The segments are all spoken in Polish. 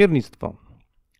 Miernictwo.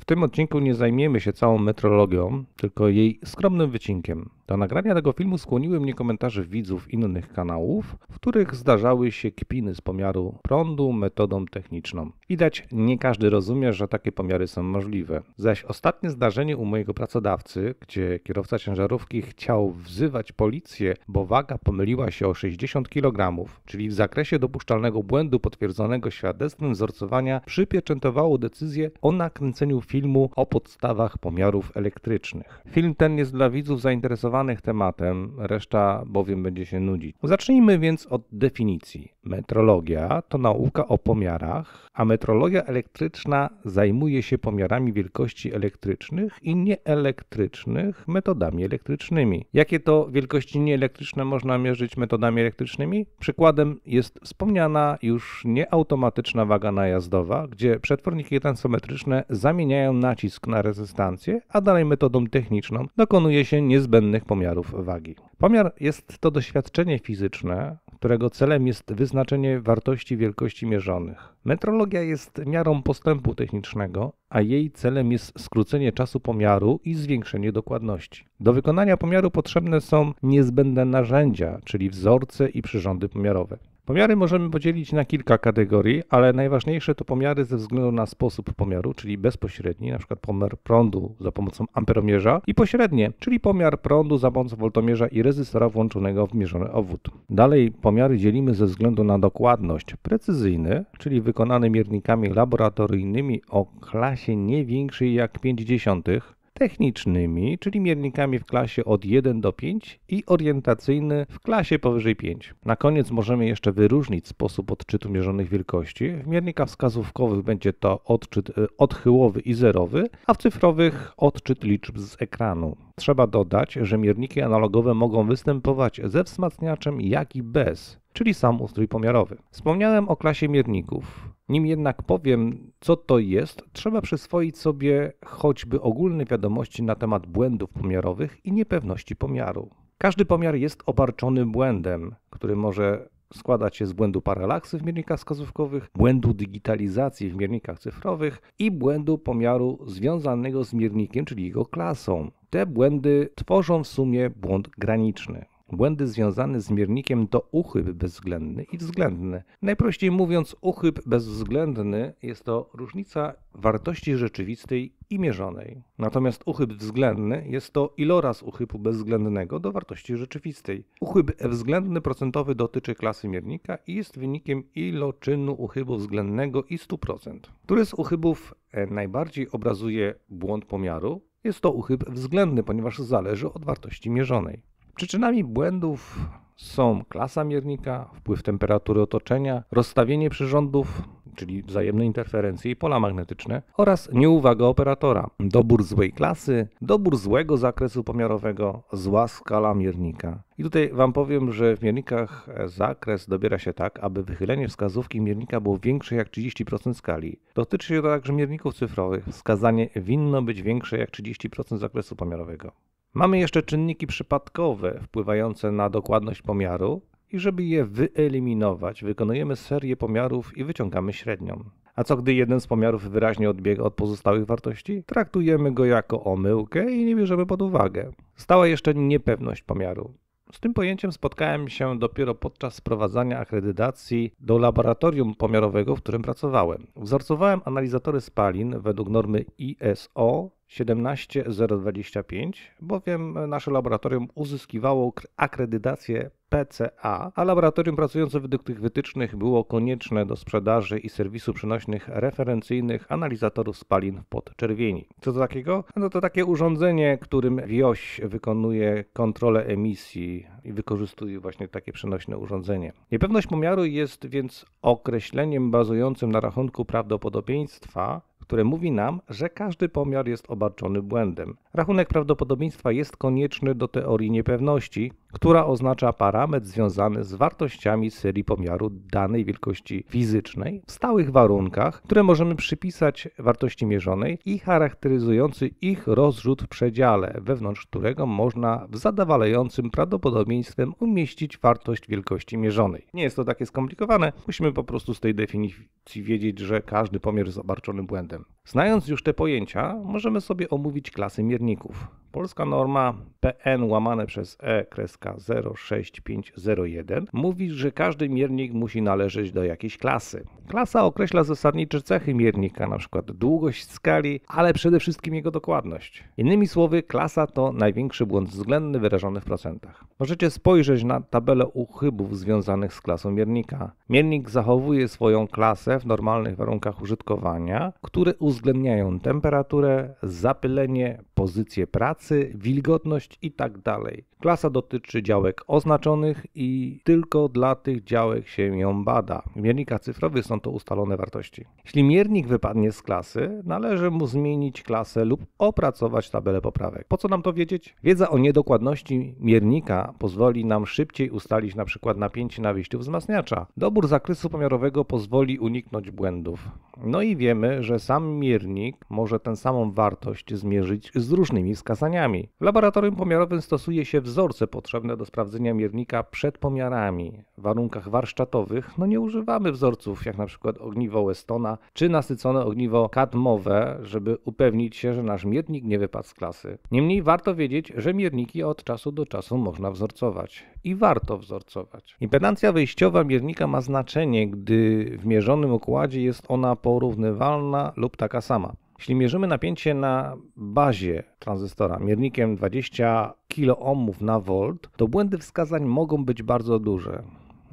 W tym odcinku nie zajmiemy się całą metrologią, tylko jej skromnym wycinkiem. Do nagrania tego filmu skłoniły mnie komentarze widzów innych kanałów, w których zdarzały się kpiny z pomiaru prądu metodą techniczną. Widać, nie każdy rozumie, że takie pomiary są możliwe. Zaś ostatnie zdarzenie u mojego pracodawcy, gdzie kierowca ciężarówki chciał wzywać policję, bo waga pomyliła się o 60 kg, czyli w zakresie dopuszczalnego błędu potwierdzonego świadectwem wzorcowania, przypieczętowało decyzję o nakręceniu filmu o podstawach pomiarów elektrycznych. Film ten jest dla widzów zainteresowanych zainteresowanych tematem, reszta bowiem będzie się nudzić. Zacznijmy więc od definicji. Metrologia to nauka o pomiarach, a metrologia elektryczna zajmuje się pomiarami wielkości elektrycznych i nieelektrycznych metodami elektrycznymi. Jakie to wielkości nieelektryczne można mierzyć metodami elektrycznymi? Przykładem jest wspomniana już nieautomatyczna waga najazdowa, gdzie przetworniki tensometryczne zamieniają nacisk na rezystancję, a dalej metodą techniczną dokonuje się niezbędnych pomiarów wagi. Pomiar jest to doświadczenie fizyczne, którego celem jest wyznaczenie wartości wielkości mierzonych. Metrologia jest miarą postępu technicznego, a jej celem jest skrócenie czasu pomiaru i zwiększenie dokładności. Do wykonania pomiaru potrzebne są niezbędne narzędzia, czyli wzorce i przyrządy pomiarowe. Pomiary możemy podzielić na kilka kategorii, ale najważniejsze to pomiary ze względu na sposób pomiaru, czyli bezpośredni, np. pomiar prądu za pomocą amperomierza i pośrednie, czyli pomiar prądu za pomocą woltomierza i rezystora włączonego w mierzony obwód. Dalej pomiary dzielimy ze względu na dokładność. Precyzyjny, czyli wykonany miernikami laboratoryjnymi o klasie nie większej jak 0,5, technicznymi, czyli miernikami w klasie od 1 do 5 i orientacyjny w klasie powyżej 5. Na koniec możemy jeszcze wyróżnić sposób odczytu mierzonych wielkości. W miernikach wskazówkowych będzie to odczyt y, odchyłowy i zerowy, a w cyfrowych odczyt liczb z ekranu. Trzeba dodać, że mierniki analogowe mogą występować ze wzmacniaczem, jak i bez czyli sam ustrój pomiarowy. Wspomniałem o klasie mierników. Nim jednak powiem, co to jest, trzeba przyswoić sobie choćby ogólne wiadomości na temat błędów pomiarowych i niepewności pomiaru. Każdy pomiar jest obarczony błędem, który może składać się z błędu paralaksy w miernikach wskazówkowych, błędu digitalizacji w miernikach cyfrowych i błędu pomiaru związanego z miernikiem, czyli jego klasą. Te błędy tworzą w sumie błąd graniczny. Błędy związane z miernikiem to uchyb bezwzględny i względny. Najprościej mówiąc, uchyb bezwzględny jest to różnica wartości rzeczywistej i mierzonej. Natomiast uchyb względny jest to iloraz uchybu bezwzględnego do wartości rzeczywistej. Uchyb względny procentowy dotyczy klasy miernika i jest wynikiem iloczynu uchybu względnego i 100%. Który z uchybów e, najbardziej obrazuje błąd pomiaru? Jest to uchyb względny, ponieważ zależy od wartości mierzonej. Przyczynami błędów są klasa miernika, wpływ temperatury otoczenia, rozstawienie przyrządów, czyli wzajemne interferencje i pola magnetyczne oraz nieuwaga operatora, dobór złej klasy, dobór złego zakresu pomiarowego, zła skala miernika. I tutaj Wam powiem, że w miernikach zakres dobiera się tak, aby wychylenie wskazówki miernika było większe jak 30% skali. Dotyczy się to także mierników cyfrowych. Wskazanie winno być większe jak 30% zakresu pomiarowego. Mamy jeszcze czynniki przypadkowe wpływające na dokładność pomiaru i żeby je wyeliminować, wykonujemy serię pomiarów i wyciągamy średnią. A co gdy jeden z pomiarów wyraźnie odbiega od pozostałych wartości? Traktujemy go jako omyłkę i nie bierzemy pod uwagę. Stała jeszcze niepewność pomiaru. Z tym pojęciem spotkałem się dopiero podczas sprowadzania akredytacji do laboratorium pomiarowego, w którym pracowałem. Wzorcowałem analizatory spalin według normy ISO 17025, bowiem nasze laboratorium uzyskiwało akredytację PCA, a laboratorium pracujące według tych wytycznych było konieczne do sprzedaży i serwisu przenośnych referencyjnych analizatorów spalin w podczerwieni. Co to takiego? No to takie urządzenie, którym WIOŚ wykonuje kontrolę emisji i wykorzystuje właśnie takie przenośne urządzenie. Niepewność pomiaru jest więc określeniem bazującym na rachunku prawdopodobieństwa które mówi nam, że każdy pomiar jest obarczony błędem. Rachunek prawdopodobieństwa jest konieczny do teorii niepewności, która oznacza parametr związany z wartościami serii pomiaru danej wielkości fizycznej w stałych warunkach, które możemy przypisać wartości mierzonej i charakteryzujący ich rozrzut w przedziale, wewnątrz którego można w zadowalającym prawdopodobieństwem umieścić wartość wielkości mierzonej. Nie jest to takie skomplikowane, musimy po prostu z tej definicji wiedzieć, że każdy pomiar jest obarczony błędem przykładem. Znając już te pojęcia, możemy sobie omówić klasy mierników. Polska norma PN łamane przez E-06501 mówi, że każdy miernik musi należeć do jakiejś klasy. Klasa określa zasadnicze cechy miernika, np. długość skali, ale przede wszystkim jego dokładność. Innymi słowy, klasa to największy błąd względny wyrażony w procentach. Możecie spojrzeć na tabelę uchybów związanych z klasą miernika. Miernik zachowuje swoją klasę w normalnych warunkach użytkowania, który które uwzględniają temperaturę, zapylenie, pozycję pracy, wilgotność i tak dalej. Klasa dotyczy działek oznaczonych i tylko dla tych działek się ją bada. W miernikach cyfrowych są to ustalone wartości. Jeśli miernik wypadnie z klasy, należy mu zmienić klasę lub opracować tabelę poprawek. Po co nam to wiedzieć? Wiedza o niedokładności miernika pozwoli nam szybciej ustalić np. napięcie na wyjściu wzmacniacza. Dobór zakresu pomiarowego pozwoli uniknąć błędów. No i wiemy, że sam miernik może tę samą wartość zmierzyć z z różnymi wskazaniami. W laboratorium pomiarowym stosuje się wzorce potrzebne do sprawdzenia miernika przed pomiarami. W warunkach warsztatowych no nie używamy wzorców jak na przykład ogniwo Westona czy nasycone ogniwo kadmowe, żeby upewnić się, że nasz miernik nie wypadł z klasy. Niemniej warto wiedzieć, że mierniki od czasu do czasu można wzorcować i warto wzorcować. Impedancja wyjściowa miernika ma znaczenie, gdy w mierzonym układzie jest ona porównywalna lub taka sama. Jeśli mierzymy napięcie na bazie tranzystora miernikiem 20 kiloohmów na volt, to błędy wskazań mogą być bardzo duże.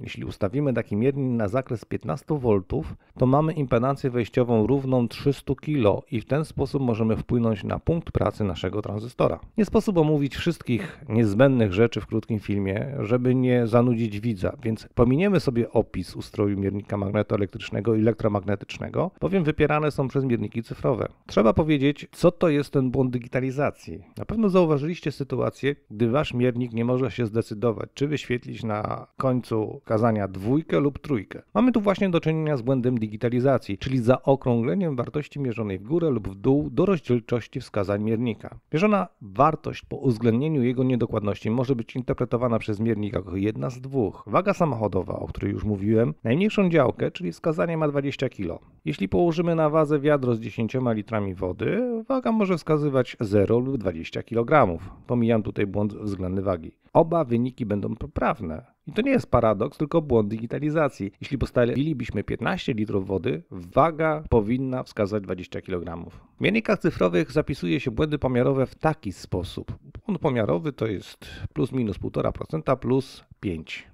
Jeśli ustawimy taki miernik na zakres 15 V, to mamy impedancję wejściową równą 300 kilo i w ten sposób możemy wpłynąć na punkt pracy naszego tranzystora. Nie sposób omówić wszystkich niezbędnych rzeczy w krótkim filmie, żeby nie zanudzić widza, więc pominiemy sobie opis ustroju miernika magnetoelektrycznego i elektromagnetycznego, bowiem wypierane są przez mierniki cyfrowe. Trzeba powiedzieć, co to jest ten błąd digitalizacji. Na pewno zauważyliście sytuację, gdy wasz miernik nie może się zdecydować, czy wyświetlić na końcu wskazania dwójkę lub trójkę. Mamy tu właśnie do czynienia z błędem digitalizacji, czyli zaokrągleniem wartości mierzonej w górę lub w dół do rozdzielczości wskazań miernika. Mierzona wartość po uwzględnieniu jego niedokładności może być interpretowana przez miernik jako jedna z dwóch. Waga samochodowa, o której już mówiłem, najmniejszą działkę, czyli wskazanie ma 20 kg. Jeśli położymy na wazę wiadro z 10 litrami wody, waga może wskazywać 0 lub 20 kg. Pomijam tutaj błąd względny wagi. Oba wyniki będą poprawne. I to nie jest paradoks, tylko błąd digitalizacji. Jeśli postawilibyśmy 15 litrów wody, waga powinna wskazać 20 kg. W miernikach cyfrowych zapisuje się błędy pomiarowe w taki sposób. Błąd pomiarowy to jest plus minus 1,5% plus 5.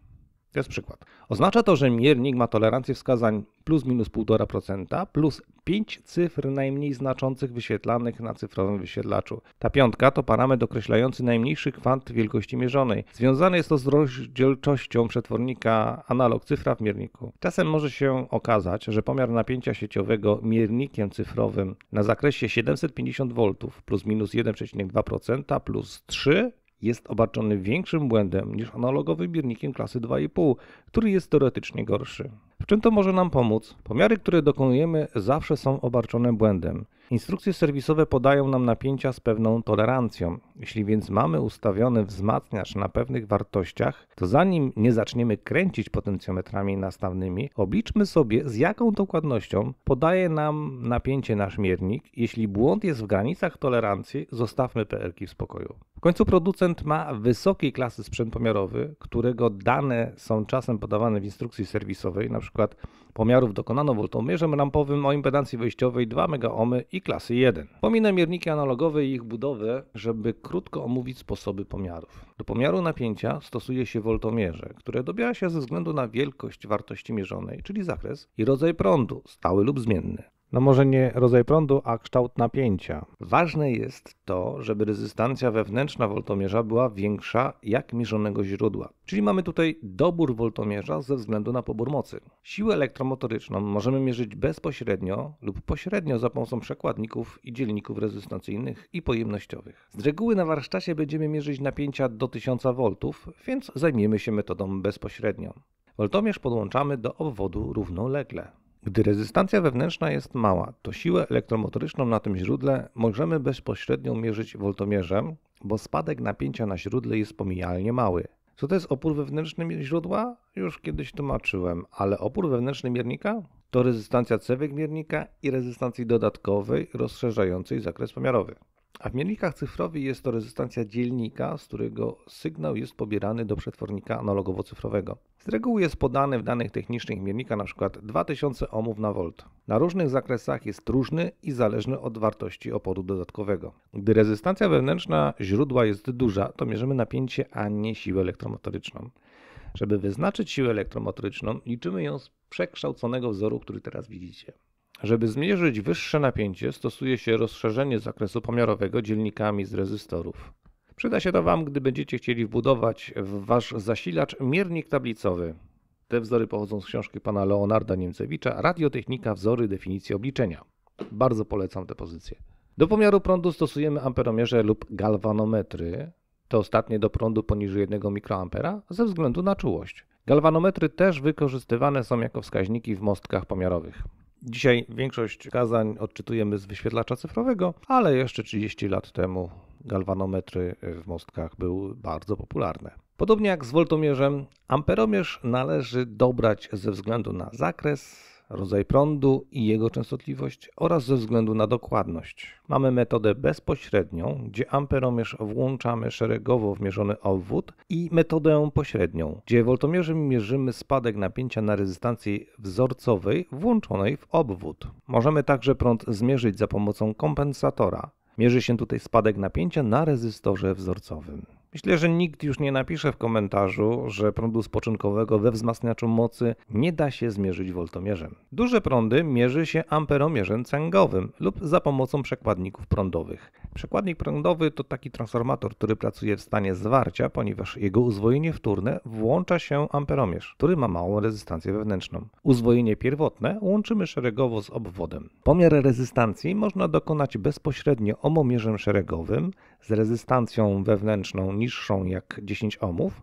To jest przykład. Oznacza to, że miernik ma tolerancję wskazań plus minus 1,5% plus 5 cyfr najmniej znaczących wyświetlanych na cyfrowym wyświetlaczu. Ta piątka to parametr określający najmniejszy kwant wielkości mierzonej. Związane jest to z rozdzielczością przetwornika analog cyfra w mierniku. Czasem może się okazać, że pomiar napięcia sieciowego miernikiem cyfrowym na zakresie 750 V plus minus 1,2% plus 3 jest obarczony większym błędem niż analogowy biernikiem klasy 2,5, który jest teoretycznie gorszy. W czym to może nam pomóc? Pomiary, które dokonujemy zawsze są obarczone błędem. Instrukcje serwisowe podają nam napięcia z pewną tolerancją. Jeśli więc mamy ustawiony wzmacniacz na pewnych wartościach, to zanim nie zaczniemy kręcić potencjometrami nastawnymi, obliczmy sobie z jaką dokładnością podaje nam napięcie nasz miernik. Jeśli błąd jest w granicach tolerancji, zostawmy PLki w spokoju. W końcu producent ma wysokiej klasy sprzęt pomiarowy, którego dane są czasem podawane w instrukcji serwisowej, na przykład Pomiarów dokonano woltomierzem rampowym o impedancji wejściowej 2 megaomy i klasy 1. Pominę mierniki analogowe i ich budowę, żeby krótko omówić sposoby pomiarów. Do pomiaru napięcia stosuje się woltomierze, które dobiera się ze względu na wielkość wartości mierzonej, czyli zakres i rodzaj prądu, stały lub zmienny. No może nie rodzaj prądu, a kształt napięcia. Ważne jest to, żeby rezystancja wewnętrzna woltomierza była większa jak mierzonego źródła. Czyli mamy tutaj dobór woltomierza ze względu na pobór mocy. Siłę elektromotoryczną możemy mierzyć bezpośrednio lub pośrednio za pomocą przekładników i dzielników rezystancyjnych i pojemnościowych. Z reguły na warsztacie będziemy mierzyć napięcia do 1000 V, więc zajmiemy się metodą bezpośrednią. Woltomierz podłączamy do obwodu równolegle. Gdy rezystancja wewnętrzna jest mała, to siłę elektromotoryczną na tym źródle możemy bezpośrednio mierzyć woltomierzem, bo spadek napięcia na źródle jest pomijalnie mały. Co to jest opór wewnętrzny źródła? Już kiedyś tłumaczyłem, ale opór wewnętrzny miernika to rezystancja cewek miernika i rezystancji dodatkowej rozszerzającej zakres pomiarowy. A w miernikach cyfrowych jest to rezystancja dzielnika, z którego sygnał jest pobierany do przetwornika analogowo-cyfrowego. Z reguły jest podany w danych technicznych miernika np. 2000 ohmów na volt. Na różnych zakresach jest różny i zależny od wartości oporu dodatkowego. Gdy rezystancja wewnętrzna źródła jest duża, to mierzymy napięcie, a nie siłę elektromotoryczną. Żeby wyznaczyć siłę elektromotoryczną, liczymy ją z przekształconego wzoru, który teraz widzicie. Żeby zmierzyć wyższe napięcie, stosuje się rozszerzenie zakresu pomiarowego dzielnikami z rezystorów. Przyda się to Wam, gdy będziecie chcieli wbudować w Wasz zasilacz miernik tablicowy. Te wzory pochodzą z książki pana Leonarda Niemcewicza Radiotechnika wzory definicji obliczenia. Bardzo polecam tę pozycję. Do pomiaru prądu stosujemy amperomierze lub galwanometry. To ostatnie do prądu poniżej 1 mikroampera ze względu na czułość. Galwanometry też wykorzystywane są jako wskaźniki w mostkach pomiarowych. Dzisiaj większość kazań odczytujemy z wyświetlacza cyfrowego, ale jeszcze 30 lat temu galwanometry w mostkach były bardzo popularne. Podobnie jak z woltomierzem, amperomierz należy dobrać ze względu na zakres, rodzaj prądu i jego częstotliwość oraz ze względu na dokładność. Mamy metodę bezpośrednią, gdzie amperomierz włączamy szeregowo mierzony obwód i metodę pośrednią, gdzie woltomierzem mierzymy spadek napięcia na rezystancji wzorcowej włączonej w obwód. Możemy także prąd zmierzyć za pomocą kompensatora. Mierzy się tutaj spadek napięcia na rezystorze wzorcowym. Myślę, że nikt już nie napisze w komentarzu, że prądu spoczynkowego we wzmacniaczu mocy nie da się zmierzyć woltomierzem. Duże prądy mierzy się amperomierzem cęgowym lub za pomocą przekładników prądowych. Przekładnik prądowy to taki transformator, który pracuje w stanie zwarcia, ponieważ jego uzwojenie wtórne włącza się amperomierz, który ma małą rezystancję wewnętrzną. Uzwojenie pierwotne łączymy szeregowo z obwodem. Pomiar rezystancji można dokonać bezpośrednio omomierzem szeregowym z rezystancją wewnętrzną niższą jak 10 ohmów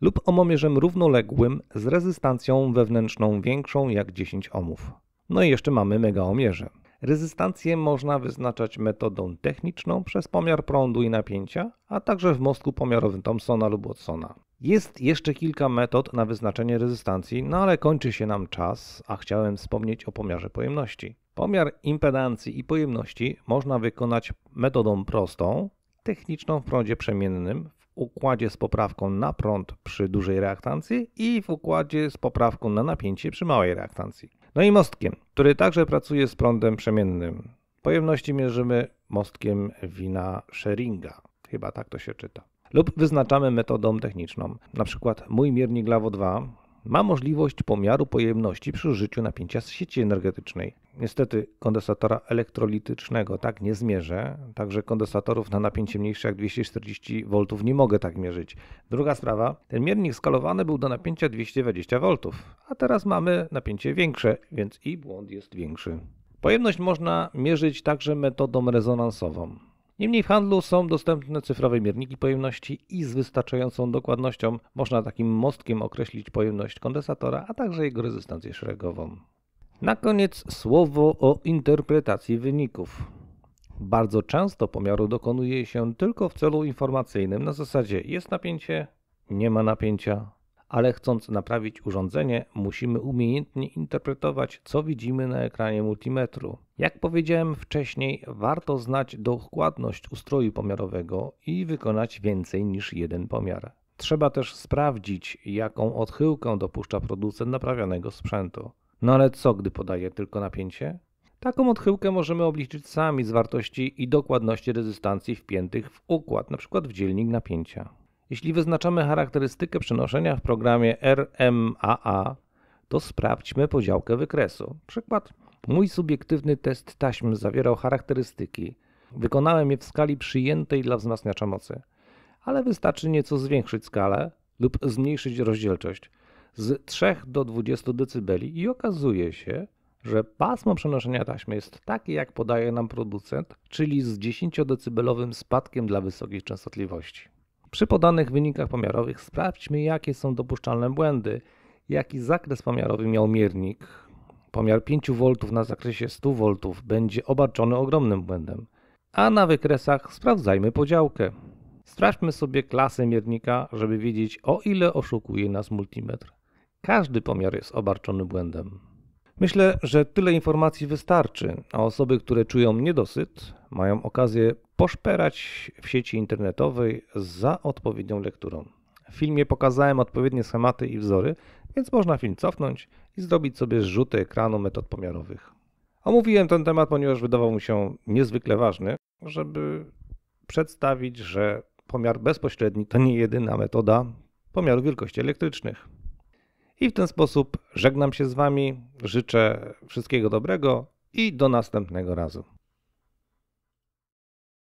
lub omomierzem równoległym z rezystancją wewnętrzną większą jak 10 ohmów. No i jeszcze mamy megaomierze. Rezystancję można wyznaczać metodą techniczną przez pomiar prądu i napięcia, a także w mostku pomiarowym Thomsona lub Watsona. Jest jeszcze kilka metod na wyznaczenie rezystancji, no ale kończy się nam czas, a chciałem wspomnieć o pomiarze pojemności. Pomiar impedancji i pojemności można wykonać metodą prostą, techniczną w prądzie przemiennym, w układzie z poprawką na prąd przy dużej reaktancji i w układzie z poprawką na napięcie przy małej reaktancji. No i mostkiem, który także pracuje z prądem przemiennym. Pojemności mierzymy mostkiem wina sheringa chyba tak to się czyta. Lub wyznaczamy metodą techniczną, na przykład mój miernik LAVO 2 ma możliwość pomiaru pojemności przy użyciu napięcia z sieci energetycznej. Niestety kondensatora elektrolitycznego tak nie zmierzę, także kondensatorów na napięcie mniejsze jak 240 V nie mogę tak mierzyć. Druga sprawa, ten miernik skalowany był do napięcia 220 V, a teraz mamy napięcie większe, więc i błąd jest większy. Pojemność można mierzyć także metodą rezonansową. Niemniej w handlu są dostępne cyfrowe mierniki pojemności i z wystarczającą dokładnością można takim mostkiem określić pojemność kondensatora, a także jego rezystancję szeregową. Na koniec słowo o interpretacji wyników. Bardzo często pomiaru dokonuje się tylko w celu informacyjnym na zasadzie jest napięcie, nie ma napięcia, ale chcąc naprawić urządzenie, musimy umiejętnie interpretować, co widzimy na ekranie multimetru. Jak powiedziałem wcześniej, warto znać dokładność ustroju pomiarowego i wykonać więcej niż jeden pomiar. Trzeba też sprawdzić, jaką odchyłkę dopuszcza producent naprawianego sprzętu. No ale co, gdy podaje tylko napięcie? Taką odchyłkę możemy obliczyć sami z wartości i dokładności rezystancji wpiętych w układ, np. w dzielnik napięcia. Jeśli wyznaczamy charakterystykę przenoszenia w programie RMAA, to sprawdźmy podziałkę wykresu. Przykład. Mój subiektywny test taśm zawierał charakterystyki. Wykonałem je w skali przyjętej dla wzmacniacza mocy, ale wystarczy nieco zwiększyć skalę lub zmniejszyć rozdzielczość z 3 do 20 dB i okazuje się, że pasmo przenoszenia taśmy jest takie, jak podaje nam producent, czyli z 10 dB spadkiem dla wysokiej częstotliwości. Przy podanych wynikach pomiarowych sprawdźmy, jakie są dopuszczalne błędy, jaki zakres pomiarowy miał miernik. Pomiar 5 V na zakresie 100 V będzie obarczony ogromnym błędem. A na wykresach sprawdzajmy podziałkę. Sprawdźmy sobie klasę miernika, żeby wiedzieć o ile oszukuje nas multimetr. Każdy pomiar jest obarczony błędem. Myślę, że tyle informacji wystarczy, a osoby, które czują niedosyt, mają okazję poszperać w sieci internetowej za odpowiednią lekturą. W filmie pokazałem odpowiednie schematy i wzory, więc można film cofnąć i zrobić sobie zrzuty ekranu metod pomiarowych. Omówiłem ten temat, ponieważ wydawał mi się niezwykle ważny, żeby przedstawić, że pomiar bezpośredni to nie jedyna metoda pomiaru wielkości elektrycznych. I w ten sposób żegnam się z Wami, życzę wszystkiego dobrego i do następnego razu.